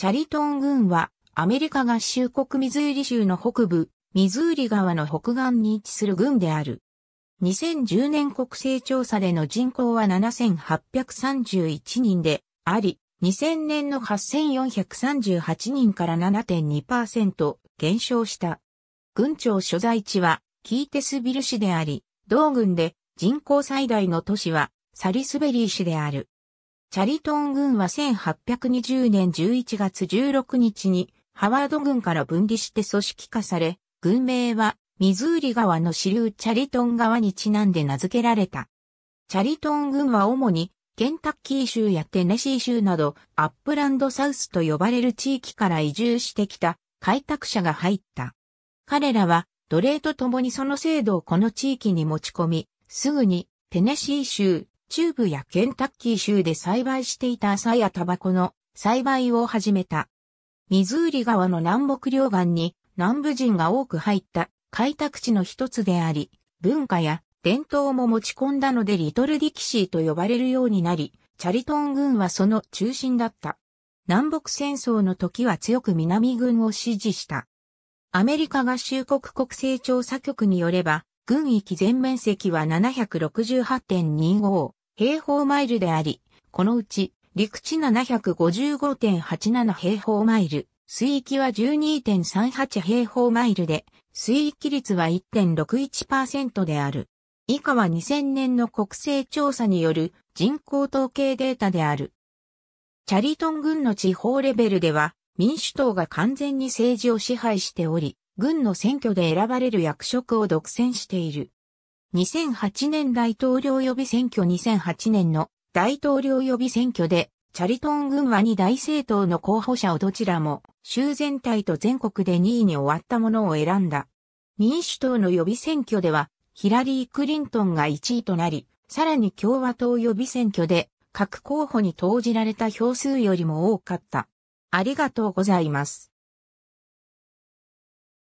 チャリトン郡は、アメリカ合衆国ミズーリ州の北部、ミズーリ川の北岸に位置する郡である。2010年国勢調査での人口は7831人であり、2000年の8438人から7.2%減少した。郡庁所在地はキーテスビル市であり、同郡で人口最大の都市はサリスベリー市である。チャリトン軍は1820年11月16日にハワード軍から分離して組織化され、軍名はミズーリ川の支流チャリトン川にちなんで名付けられた。チャリトン軍は主にケンタッキー州やテネシー州などアップランドサウスと呼ばれる地域から移住してきた開拓者が入った。彼らは奴隷と共にその制度をこの地域に持ち込み、すぐにテネシー州、中部やケンタッキー州で栽培していた朝やタバコの栽培を始めた。ミズーリ川の南北両岸に南部人が多く入った開拓地の一つであり、文化や伝統も持ち込んだのでリトルディキシーと呼ばれるようになり、チャリトン軍はその中心だった。南北戦争の時は強く南軍を支持した。アメリカ合衆国国勢調査局によれば、軍域全面積は768.25平方マイルであり、このうち陸地755.87平方マイル、水域は12.38平方マイルで、水域率は1.61%である。以下は2000年の国勢調査による人口統計データである。チャリトン軍の地方レベルでは民主党が完全に政治を支配しており、軍の選挙で選ばれる役職を独占している。2008年大統領予備選挙2008年の大統領予備選挙で、チャリトン軍は2大政党の候補者をどちらも、州全体と全国で2位に終わったものを選んだ。民主党の予備選挙では、ヒラリー・クリントンが1位となり、さらに共和党予備選挙で、各候補に投じられた票数よりも多かった。ありがとうございます。